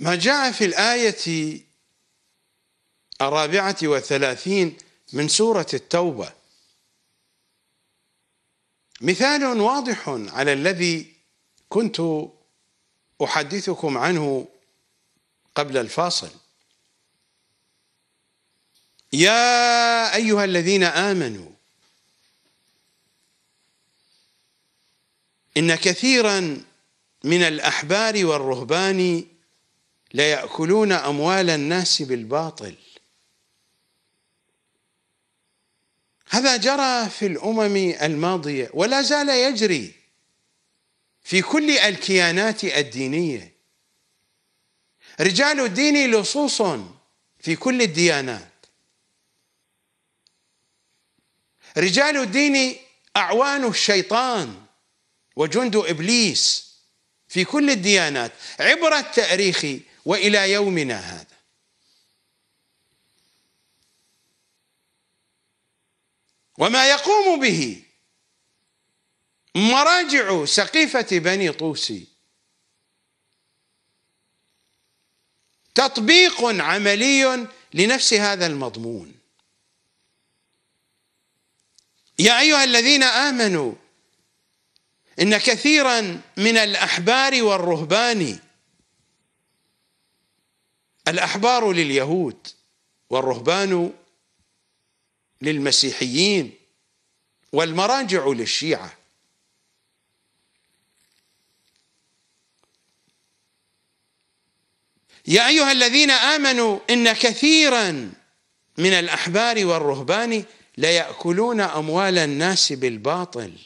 ما جاء في الآية الرابعة والثلاثين من سورة التوبة مثال واضح على الذي كنت أحدثكم عنه قبل الفاصل يا أيها الذين آمنوا إن كثيرا من الأحبار والرهبان ليأكلون أموال الناس بالباطل هذا جرى في الأمم الماضية ولا زال يجري في كل الكيانات الدينية رجال الدين لصوص في كل الديانات رجال الدين أعوان الشيطان وجند إبليس في كل الديانات عبر التاريخ والى يومنا هذا وما يقوم به مراجع سقيفه بني طوسي تطبيق عملي لنفس هذا المضمون يا ايها الذين امنوا ان كثيرا من الاحبار والرهبان الأحبار لليهود والرهبان للمسيحيين والمراجع للشيعة يا أيها الذين آمنوا إن كثيرا من الأحبار والرهبان ليأكلون أموال الناس بالباطل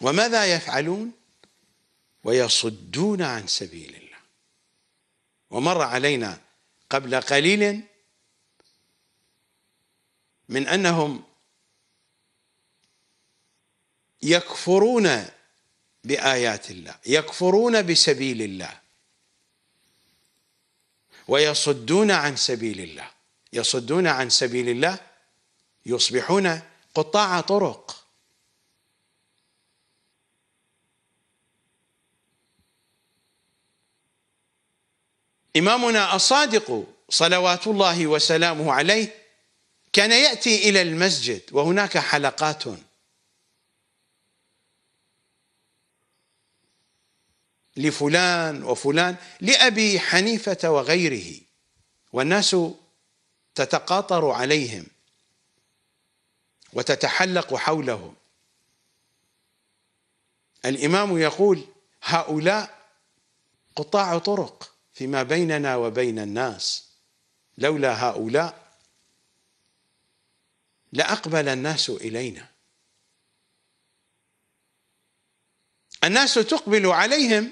وماذا يفعلون؟ ويصدون عن سبيل الله ومر علينا قبل قليل من انهم يكفرون بايات الله يكفرون بسبيل الله ويصدون عن سبيل الله يصدون عن سبيل الله يصبحون قطاع طرق إمامنا الصادق صلوات الله وسلامه عليه كان يأتي إلى المسجد وهناك حلقات لفلان وفلان لأبي حنيفة وغيره والناس تتقاطر عليهم وتتحلق حولهم الإمام يقول هؤلاء قطاع طرق فيما بيننا وبين الناس لولا هؤلاء لأقبل الناس إلينا الناس تقبل عليهم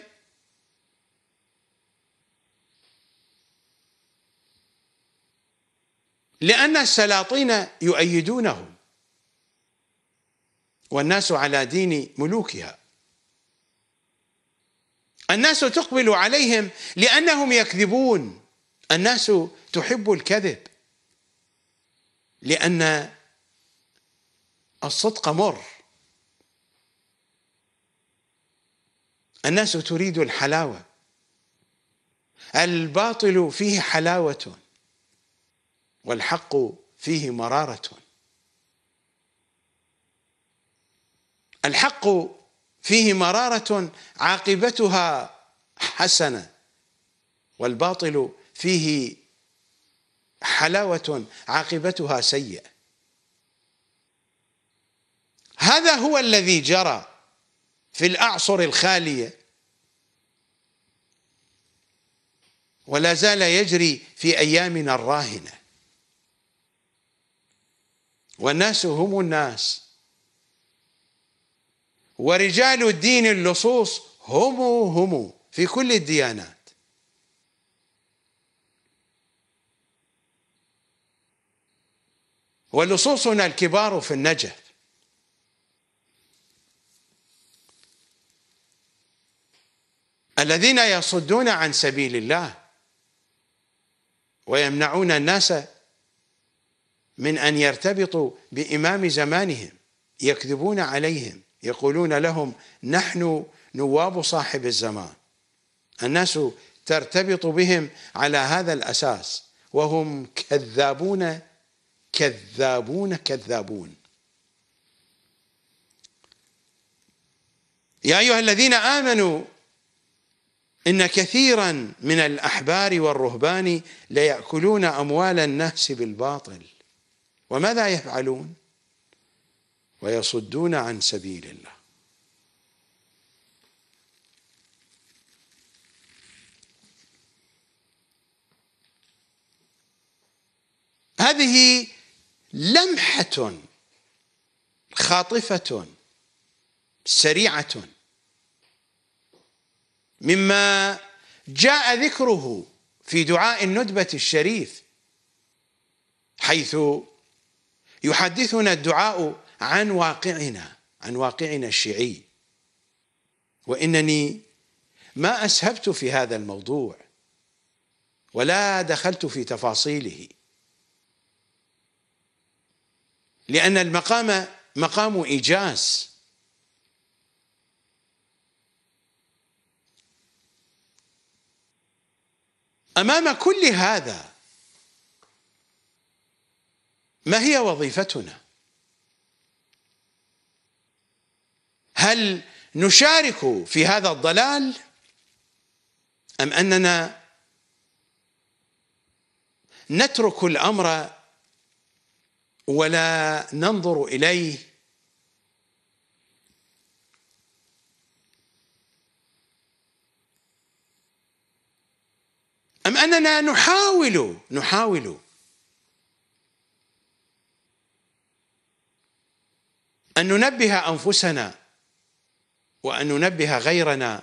لأن السلاطين يؤيدونهم والناس على دين ملوكها الناس تقبل عليهم لانهم يكذبون الناس تحب الكذب لان الصدق مر الناس تريد الحلاوه الباطل فيه حلاوه والحق فيه مراره الحق فيه مرارة عاقبتها حسنة والباطل فيه حلاوة عاقبتها سيئة هذا هو الذي جرى في الأعصر الخالية ولا زال يجري في أيامنا الراهنة والناس هم الناس ورجال الدين اللصوص هم هم في كل الديانات ولصوصنا الكبار في النجف الذين يصدون عن سبيل الله ويمنعون الناس من ان يرتبطوا بامام زمانهم يكذبون عليهم يقولون لهم نحن نواب صاحب الزمان الناس ترتبط بهم على هذا الأساس وهم كذابون كذابون كذابون يا أيها الذين آمنوا إن كثيرا من الأحبار والرهبان ليأكلون أموال الناس بالباطل وماذا يفعلون؟ ويصدون عن سبيل الله هذه لمحة خاطفة سريعة مما جاء ذكره في دعاء الندبة الشريف حيث يحدثنا الدعاء عن واقعنا عن واقعنا الشيعي وانني ما اسهبت في هذا الموضوع ولا دخلت في تفاصيله لان المقام مقام ايجاز امام كل هذا ما هي وظيفتنا هل نشارك في هذا الضلال ام اننا نترك الامر ولا ننظر اليه ام اننا نحاول نحاول ان ننبه انفسنا وأن ننبه غيرنا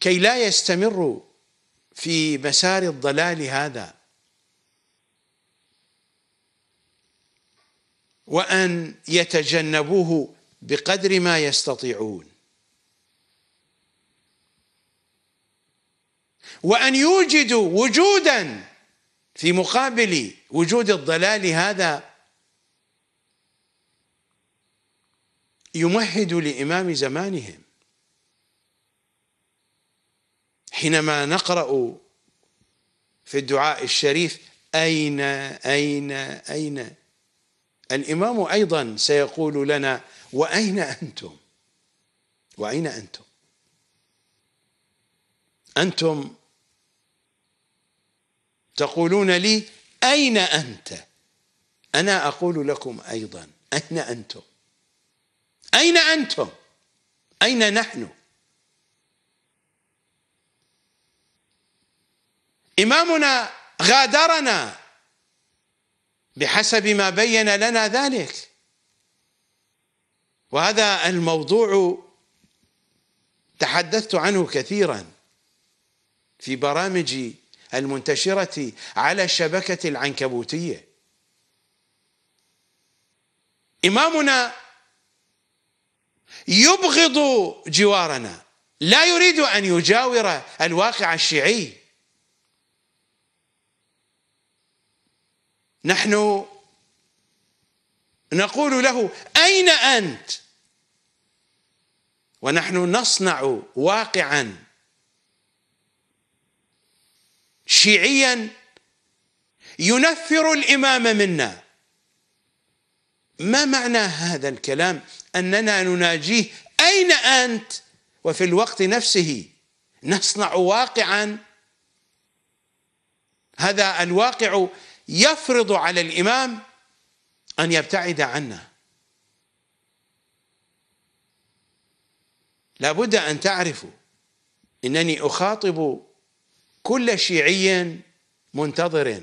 كي لا يستمر في مسار الضلال هذا وأن يتجنبوه بقدر ما يستطيعون وأن يوجدوا وجودا في مقابل وجود الضلال هذا يمهد لإمام زمانهم حينما نقرأ في الدعاء الشريف أين أين أين الإمام أيضا سيقول لنا وأين أنتم وأين أنتم أنتم تقولون لي أين أنت أنا أقول لكم أيضا أين أنتم أين أنتم؟ أين نحن؟ إمامنا غادرنا بحسب ما بين لنا ذلك وهذا الموضوع تحدثت عنه كثيرا في برامجي المنتشرة على الشبكة العنكبوتية إمامنا يبغض جوارنا لا يريد أن يجاور الواقع الشيعي نحن نقول له أين أنت ونحن نصنع واقعا شيعيا ينفر الإمام منا ما معنى هذا الكلام اننا نناجيه اين انت وفي الوقت نفسه نصنع واقعا هذا الواقع يفرض على الامام ان يبتعد عنا لابد ان تعرفوا انني اخاطب كل شيعي منتظر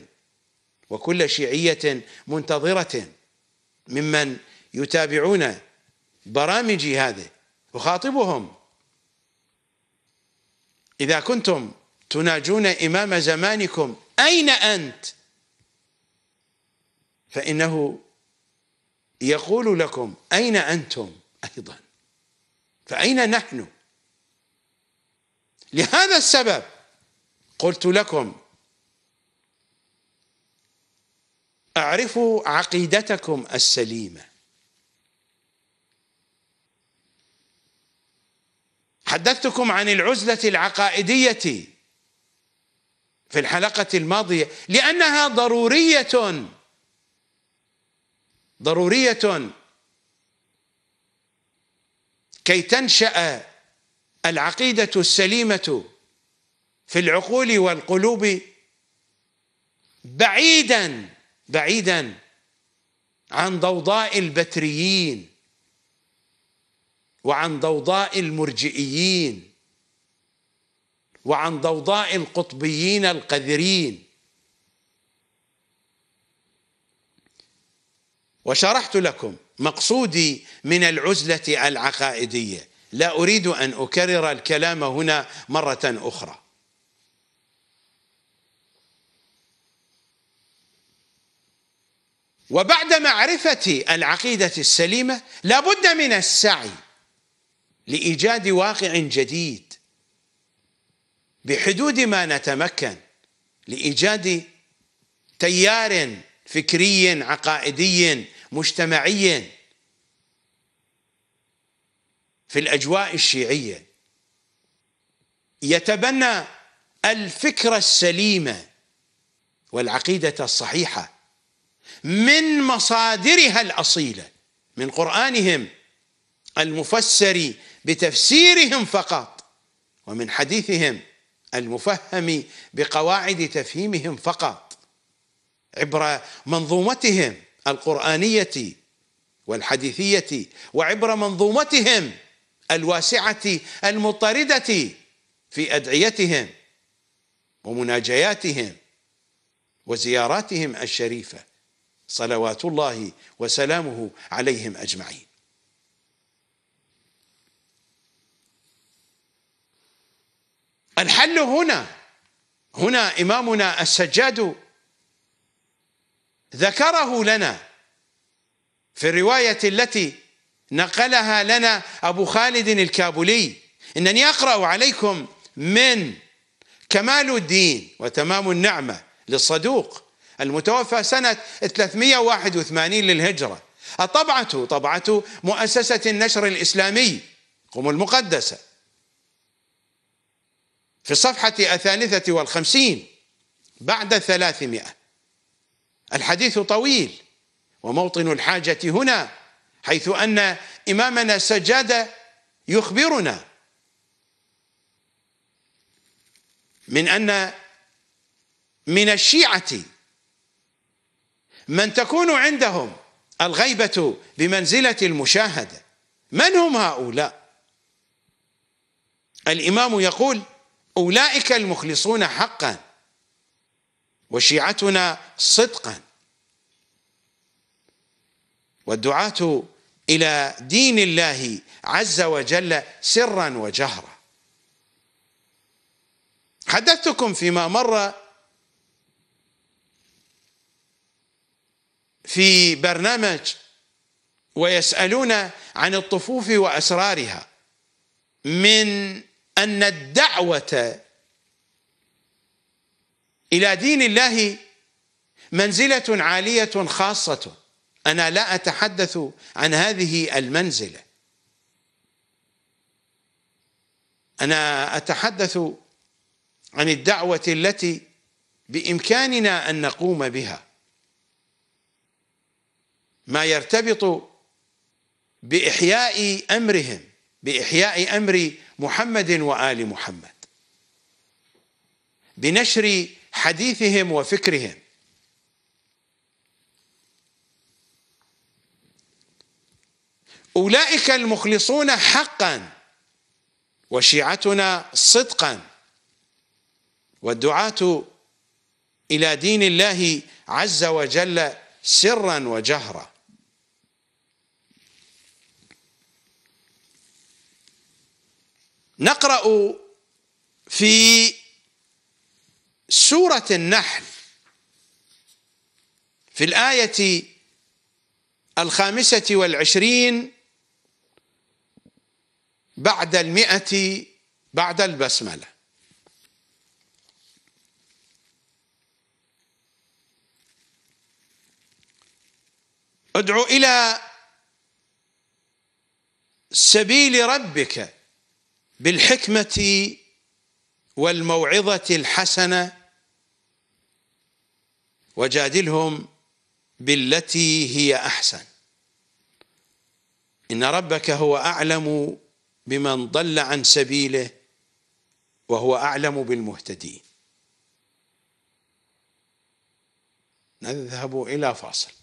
وكل شيعيه منتظره ممن يتابعون برامجي هذه أخاطبهم إذا كنتم تناجون إمام زمانكم أين أنت؟ فإنه يقول لكم أين أنتم أيضا فأين نحن؟ لهذا السبب قلت لكم اعرفوا عقيدتكم السليمه حدثتكم عن العزله العقائديه في الحلقه الماضيه لانها ضروريه ضروريه كي تنشا العقيده السليمه في العقول والقلوب بعيدا بعيدا عن ضوضاء البتريين وعن ضوضاء المرجئيين وعن ضوضاء القطبيين القذرين وشرحت لكم مقصودي من العزله العقائديه لا اريد ان اكرر الكلام هنا مره اخرى وبعد معرفة العقيدة السليمة لابد من السعي لإيجاد واقع جديد بحدود ما نتمكن لإيجاد تيار فكري عقائدي مجتمعي في الأجواء الشيعية يتبنى الفكرة السليمة والعقيدة الصحيحة من مصادرها الاصيله من قرانهم المفسر بتفسيرهم فقط ومن حديثهم المفهم بقواعد تفهيمهم فقط عبر منظومتهم القرانيه والحديثيه وعبر منظومتهم الواسعه المطرده في ادعيتهم ومناجياتهم وزياراتهم الشريفه صلوات الله وسلامه عليهم اجمعين الحل هنا هنا امامنا السجاد ذكره لنا في الروايه التي نقلها لنا ابو خالد الكابولي انني اقرا عليكم من كمال الدين وتمام النعمه للصدوق المتوفى سنة 381 للهجرة الطبعة طبعة مؤسسة النشر الإسلامي قم المقدسة في الصفحة الثالثة والخمسين بعد الثلاثمائة الحديث طويل وموطن الحاجة هنا حيث أن إمامنا سجاد يخبرنا من أن من الشيعة من تكون عندهم الغيبة بمنزلة المشاهدة من هم هؤلاء الإمام يقول أولئك المخلصون حقا وشيعتنا صدقا والدعاة إلى دين الله عز وجل سرا وجهرا حدثتكم فيما مر في برنامج ويسألون عن الطفوف وأسرارها من أن الدعوة إلى دين الله منزلة عالية خاصة أنا لا أتحدث عن هذه المنزلة أنا أتحدث عن الدعوة التي بإمكاننا أن نقوم بها ما يرتبط بإحياء أمرهم بإحياء أمر محمد وآل محمد بنشر حديثهم وفكرهم أولئك المخلصون حقا وشيعتنا صدقا والدعاة إلى دين الله عز وجل سرا وجهرا نقرأ في سورة النحل في الآية الخامسة والعشرين بعد المئة بعد البسملة ادع إلى سبيل ربك بالحكمة والموعظة الحسنة وجادلهم بالتي هي أحسن إن ربك هو أعلم بمن ضل عن سبيله وهو أعلم بالمهتدين نذهب إلى فاصل